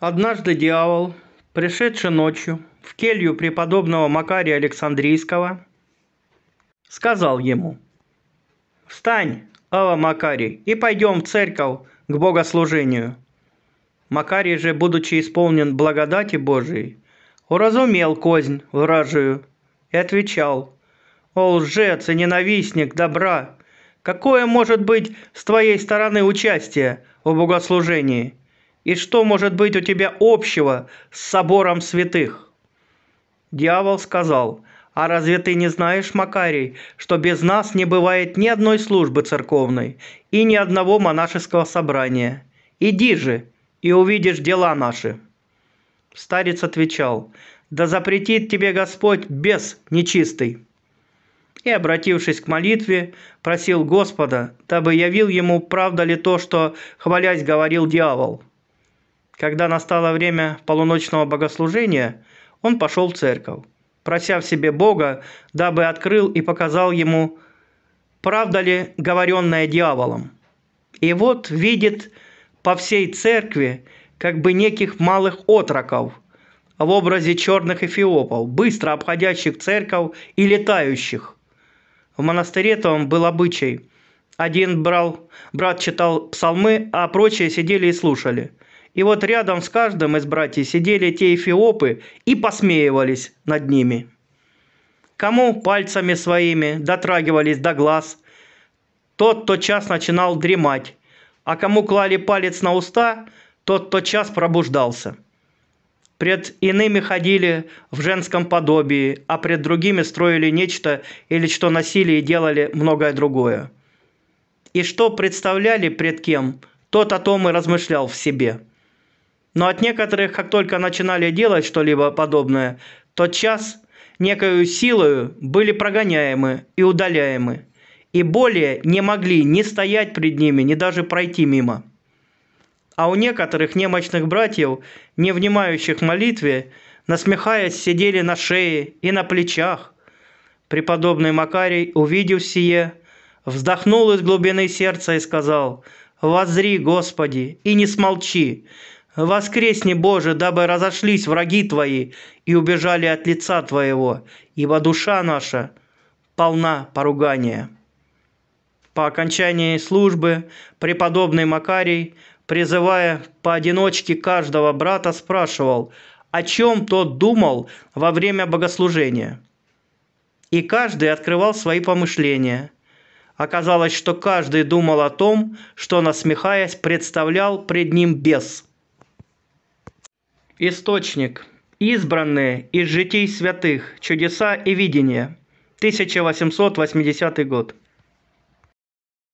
Однажды дьявол, пришедший ночью в келью преподобного Макария Александрийского, сказал ему, «Встань, Ава Макарий, и пойдем в церковь к богослужению». Макарий же, будучи исполнен благодати Божией, уразумел кознь вражию и отвечал, «О лжец и ненавистник добра, какое может быть с твоей стороны участие в богослужении?» И что может быть у тебя общего с собором святых? Дьявол сказал, а разве ты не знаешь, Макарий, что без нас не бывает ни одной службы церковной и ни одного монашеского собрания? Иди же, и увидишь дела наши. Старец отвечал, да запретит тебе Господь бес нечистый. И, обратившись к молитве, просил Господа, дабы явил ему, правда ли то, что, хвалясь, говорил дьявол – когда настало время полуночного богослужения, он пошел в церковь, прося в себе Бога, дабы открыл и показал ему, правда ли говоренное дьяволом. И вот видит по всей церкви как бы неких малых отроков в образе черных эфиопов, быстро обходящих церковь и летающих. В монастыре там был обычай. Один брал, брат читал псалмы, а прочие сидели и слушали – и вот рядом с каждым из братьев сидели те эфиопы и посмеивались над ними. Кому пальцами своими дотрагивались до глаз, тот тотчас начинал дремать, а кому клали палец на уста, тот тотчас пробуждался. Пред иными ходили в женском подобии, а пред другими строили нечто или что носили и делали многое другое. И что представляли пред кем, тот о том и размышлял в себе – но от некоторых, как только начинали делать что-либо подобное, тот час некою силою были прогоняемы и удаляемы, и более не могли ни стоять пред ними, ни даже пройти мимо. А у некоторых немощных братьев, не внимающих молитве, насмехаясь, сидели на шее и на плечах. Преподобный Макарий, увидев сие, вздохнул из глубины сердца и сказал, «Возри, Господи, и не смолчи, Воскресни, Боже, дабы разошлись враги Твои и убежали от лица Твоего, ибо душа наша полна поругания. По окончании службы преподобный Макарий, призывая поодиночке каждого брата, спрашивал, о чем тот думал во время богослужения. И каждый открывал свои помышления – Оказалось, что каждый думал о том, что, насмехаясь, представлял пред ним бес. Источник. Избранные из житий святых. Чудеса и видения. 1880 год.